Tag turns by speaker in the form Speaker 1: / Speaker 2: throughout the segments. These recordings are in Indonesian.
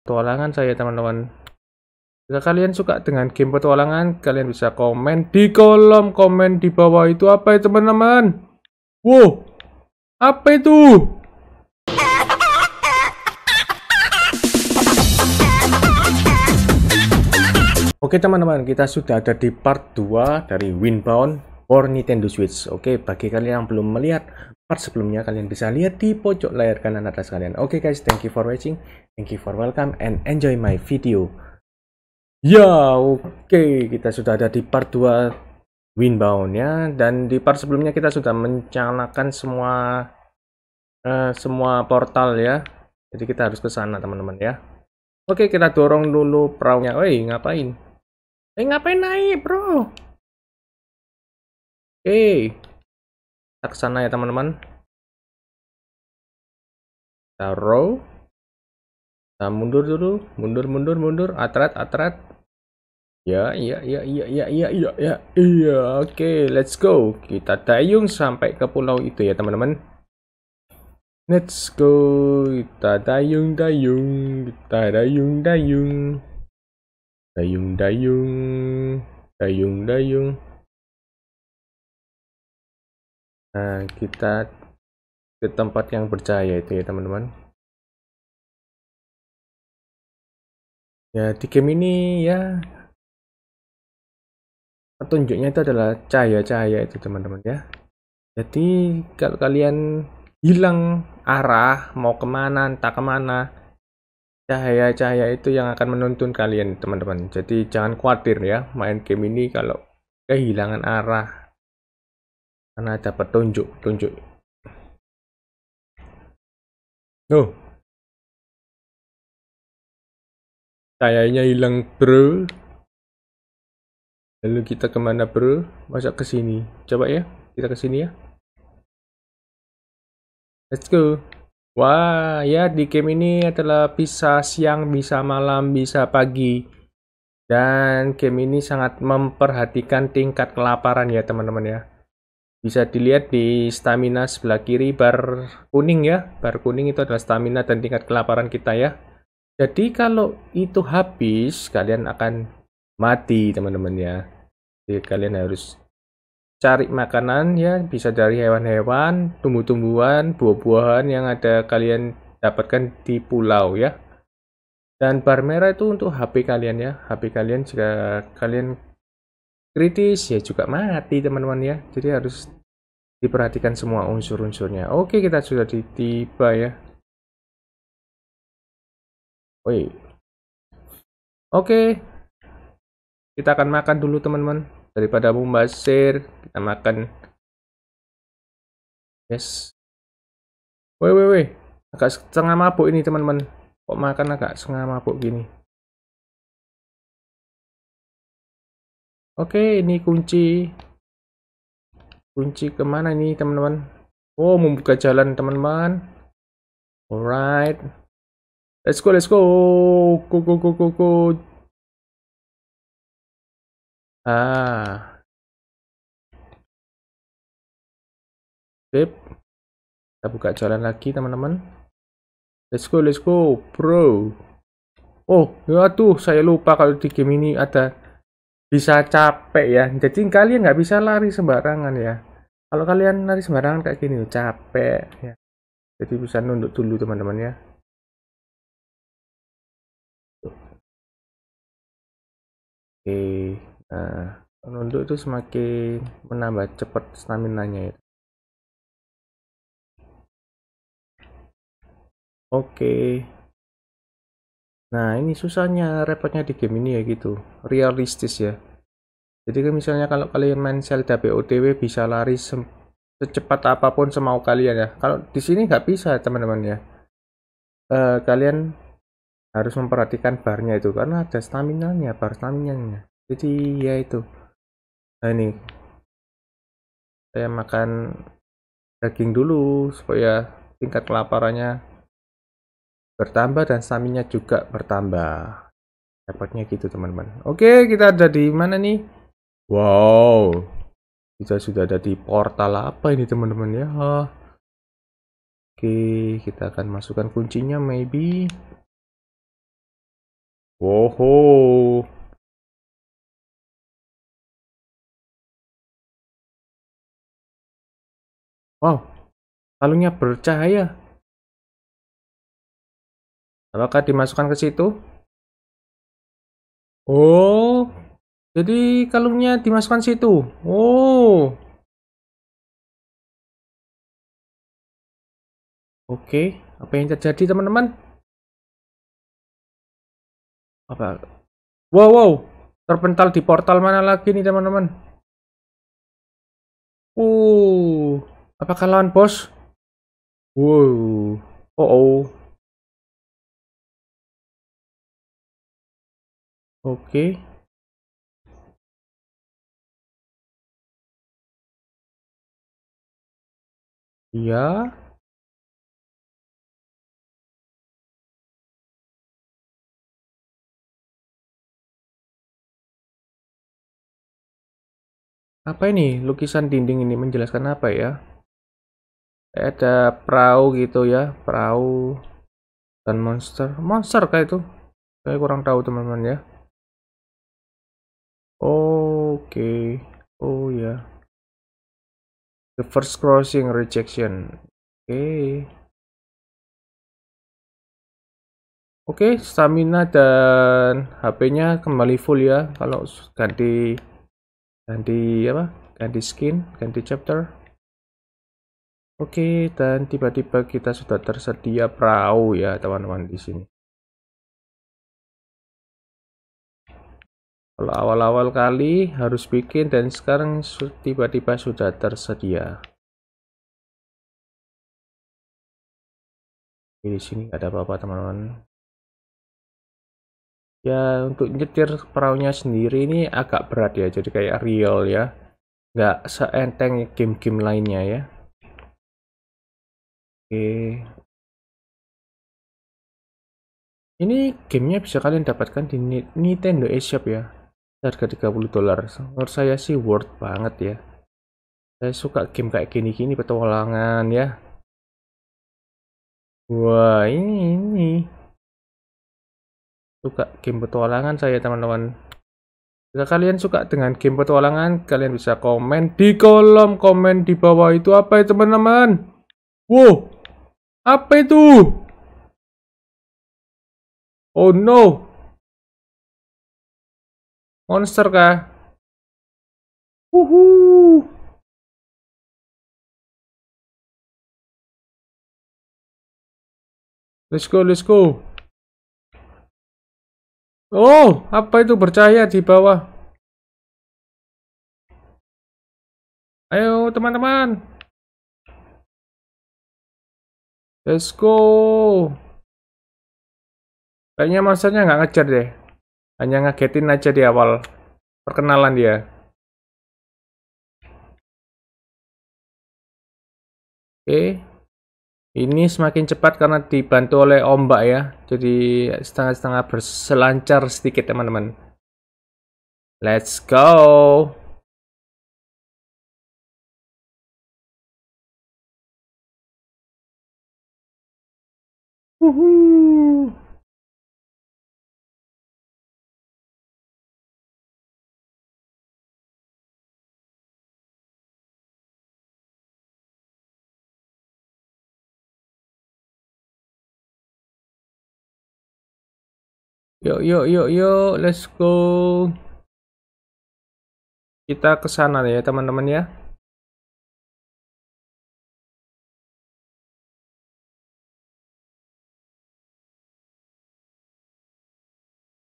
Speaker 1: petualangan saya teman-teman jika kalian suka dengan game petualangan kalian bisa komen di kolom komen di bawah itu apa ya teman-teman wow apa itu Oke teman-teman, kita sudah ada di part 2 dari Windbound for Nintendo Switch. Oke, bagi kalian yang belum melihat, part sebelumnya kalian bisa lihat di pojok layar kanan atas kalian. Oke okay guys, thank you for watching, thank you for welcome, and enjoy my video. Ya, oke, okay. kita sudah ada di part 2 windbound ya, dan di part sebelumnya kita sudah mencanakan semua uh, semua portal ya. Jadi kita harus ke sana teman-teman ya.
Speaker 2: Oke, okay, kita dorong dulu perahunya. Woi, ngapain? Eh, ngapain naik, bro? Oke. Okay kita sana ya teman-teman kita row kita mundur dulu mundur mundur mundur atret atret ya iya iya iya iya iya iya
Speaker 1: iya iya oke let's go kita dayung sampai ke pulau itu ya teman-teman let's go kita dayung dayung kita
Speaker 2: dayung dayung dayung dayung dayung dayung Nah, kita ke tempat yang bercahaya itu ya, teman-teman. Ya, di game ini ya petunjuknya itu adalah cahaya-cahaya itu, teman-teman ya. Jadi, kalau kalian
Speaker 1: hilang arah, mau kemana, entah kemana, cahaya-cahaya itu yang akan menuntun kalian, teman-teman. Jadi, jangan khawatir ya, main game ini kalau
Speaker 2: kehilangan arah karena ada petunjuk petunjuk tuh kayaknya hilang bro lalu kita kemana bro masa ke sini coba ya kita ke sini ya
Speaker 1: let's go wah ya di game ini adalah bisa siang bisa malam bisa pagi dan game ini sangat memperhatikan tingkat kelaparan ya teman-teman ya bisa dilihat di stamina sebelah kiri bar kuning ya bar kuning itu adalah stamina dan tingkat kelaparan kita ya jadi kalau itu habis kalian akan mati teman-teman ya jadi kalian harus cari makanan ya bisa dari hewan-hewan tumbuh-tumbuhan buah-buahan yang ada kalian dapatkan di pulau ya dan bar merah itu untuk HP kalian ya HP kalian jika kalian kritis ya juga mati teman-teman ya jadi harus diperhatikan semua unsur-unsurnya
Speaker 2: oke kita sudah tiba ya Woi. oke kita akan makan dulu teman-teman daripada membasir kita makan yes woi woi woi agak setengah mabuk ini teman-teman kok makan agak setengah mabuk gini Oke, ini kunci. Kunci kemana nih, teman-teman? Oh, membuka jalan, teman-teman. Alright. Let's go, let's go. Go, go, go, go, go. Ah. Sip. Kita buka jalan lagi, teman-teman. Let's go, let's go, bro.
Speaker 1: Oh, ya tuh, saya lupa kalau di game ini ada bisa capek ya jadi kalian nggak bisa lari sembarangan ya kalau kalian lari sembarangan kayak gini capek
Speaker 2: ya jadi bisa nunduk dulu teman-teman ya oke nah nunduk itu semakin menambah cepat stamina nya ya oke Nah ini susahnya repotnya di game ini ya gitu realistis ya jadi misalnya
Speaker 1: kalau kalian main Zelda BOTW bisa lari se secepat apapun semau kalian ya kalau di sini nggak bisa teman-teman ya eh, kalian harus memperhatikan barnya itu karena ada stamina nya bar stamina nya jadi ya itu nah ini saya makan daging dulu supaya tingkat kelaparannya bertambah dan stamina juga bertambah dapatnya gitu teman-teman oke kita ada di mana nih wow kita sudah ada di portal apa ini teman-teman ya
Speaker 2: oke kita akan masukkan kuncinya maybe wow wow kalungnya bercahaya Apakah dimasukkan ke situ? Oh, jadi kalungnya dimasukkan situ. Oh. Oke, apa yang terjadi teman-teman? Apa? Wow, wow. Terpental di portal mana lagi nih teman-teman? Uh, apakah lawan bos? Wow. Oh, oh. Oke. Okay. Iya. Apa ini? Lukisan dinding ini menjelaskan apa ya? Ada
Speaker 1: perahu gitu ya, perahu dan monster. Monster kayak itu.
Speaker 2: Saya kurang tahu teman-teman ya oke okay. oh ya yeah. the first crossing rejection oke okay. oke okay, stamina dan HP-nya kembali full ya kalau ganti
Speaker 1: ganti apa ganti skin ganti chapter oke okay, dan
Speaker 2: tiba-tiba kita sudah tersedia perahu ya teman-teman di sini kalau awal-awal kali harus bikin dan sekarang tiba-tiba sudah tersedia di sini ada apa-apa teman-teman ya untuk nyetir perahunya sendiri ini agak berat ya jadi kayak real ya nggak seenteng game-game lainnya ya oke ini gamenya bisa kalian dapatkan di Nintendo eShop ya harga 30 dolar menurut saya sih worth banget ya saya suka game kayak gini-gini petualangan ya wah ini ini suka game petualangan saya teman-teman jika kalian suka dengan game petualangan
Speaker 1: kalian bisa komen di kolom komen di bawah itu apa ya teman-teman
Speaker 2: wow apa itu oh no Monster kah? Wuhu. Let's go, let's go. Oh, apa itu bercahaya di bawah? Ayo, teman-teman. Let's go. Kayaknya masanya nggak ngejar deh. Hanya ngagetin aja di awal. Perkenalan dia. Oke. Ini semakin cepat karena dibantu oleh ombak ya. Jadi setengah-setengah berselancar sedikit teman-teman. Let's go. Woohoo! Yuk, yuk, yuk, yuk, let's go. Kita ke sana ya, teman-teman ya.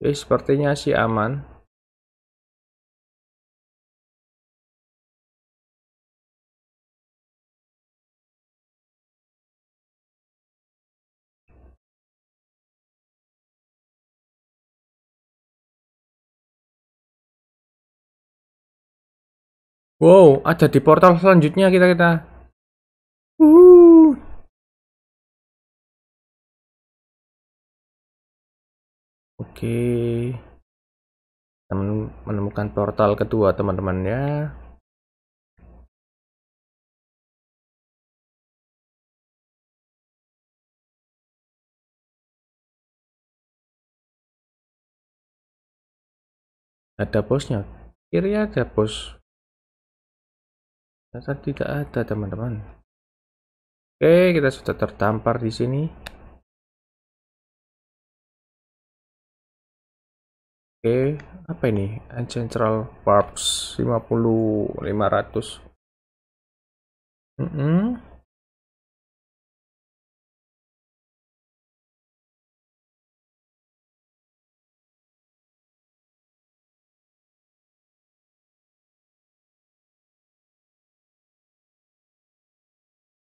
Speaker 2: Oke, eh, sepertinya sih aman. Wow, ada di portal selanjutnya kita kita. Oke, Oke. teman menemukan portal kedua, teman-teman ya. Ada bosnya. Kiri ada bos. Dasar tidak ada teman-teman oke kita sudah tertampar di sini oke apa ini Central parks 50 500 mm -mm.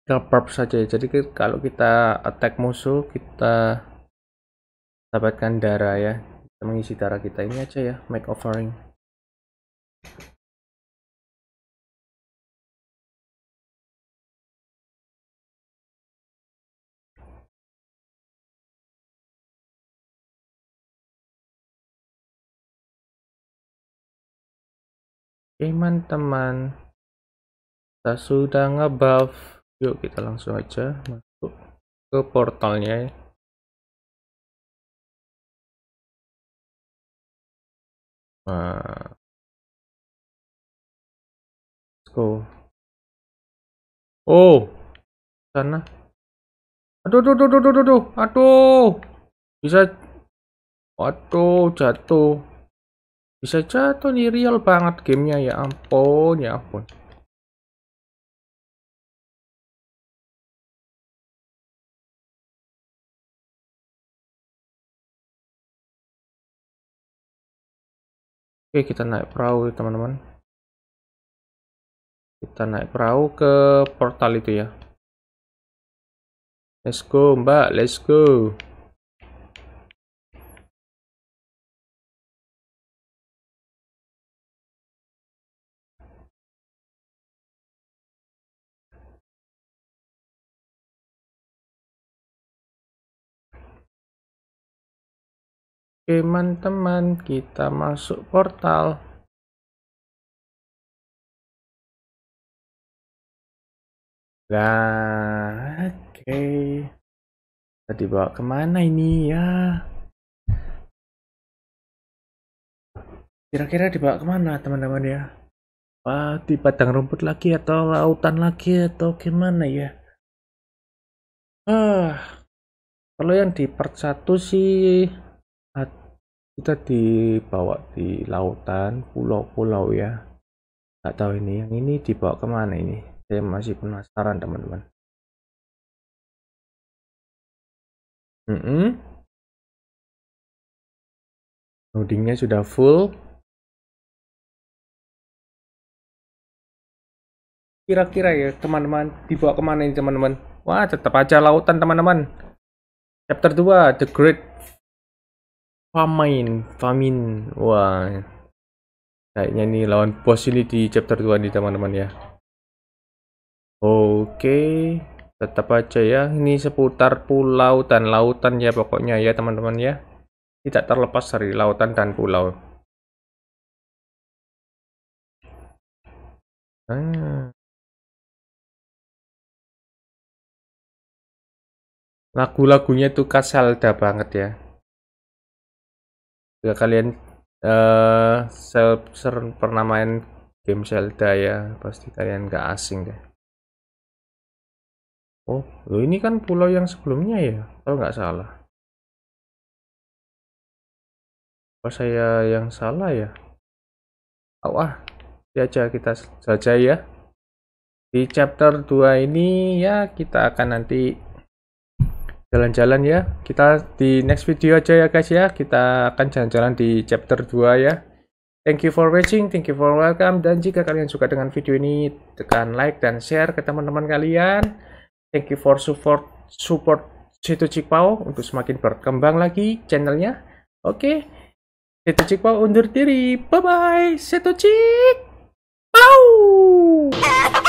Speaker 2: tinggal perp saja ya jadi kalau kita attack musuh kita dapatkan darah ya kita mengisi darah kita ini aja ya make offering teman-teman Kita sudah ngebuff yuk kita langsung aja masuk ke portalnya ya. Let's go. Oh. Sana. Aduh, aduh, aduh, aduh, aduh, aduh. aduh. Bisa. Waduh, jatuh. Bisa jatuh nih real banget gamenya ya ampun, ya ampun. Oke, kita naik perahu, teman-teman. Kita naik perahu ke portal itu ya. Let's go, Mbak. Let's go. teman-teman kita masuk portal Nah, oke. Okay. Kita bawa kemana ini ya? Kira-kira dibawa kemana teman-teman ya? Wah, di padang rumput lagi atau lautan lagi atau gimana ya?
Speaker 1: Ah, kalau yang di part 1 sih kita dibawa di lautan pulau-pulau ya
Speaker 2: nggak tahu ini yang ini dibawa kemana ini saya masih penasaran teman-teman mm -mm. loadingnya sudah full kira-kira ya teman-teman dibawa kemana ini teman-teman wah
Speaker 1: tetap aja lautan teman-teman chapter 2 the great Famain, famine Wah. Kayaknya ini lawan bos ini di chapter 2 nih teman-teman ya. Oke, tetap aja ya. Ini seputar pulau dan lautan ya pokoknya ya teman-teman ya. Tidak
Speaker 2: terlepas dari lautan dan pulau. Ah. Lagu-lagunya itu kasalda banget ya
Speaker 1: jika kalian uh, eh, self pernah main game
Speaker 2: Zelda ya pasti kalian gak asing deh oh loh ini kan pulau yang sebelumnya ya kalau nggak salah apa oh, saya yang salah ya oh, ah aja
Speaker 1: kita saja ya di chapter 2 ini ya kita akan nanti jalan-jalan ya kita di next video aja ya guys ya kita akan jalan-jalan di chapter 2 ya thank you for watching thank you for welcome dan jika kalian suka dengan video ini tekan like dan share ke teman-teman kalian thank you for support support Situ Cikpao untuk semakin berkembang lagi channelnya oke okay. Situ Cikpao undur diri bye bye Situ
Speaker 2: Cikpao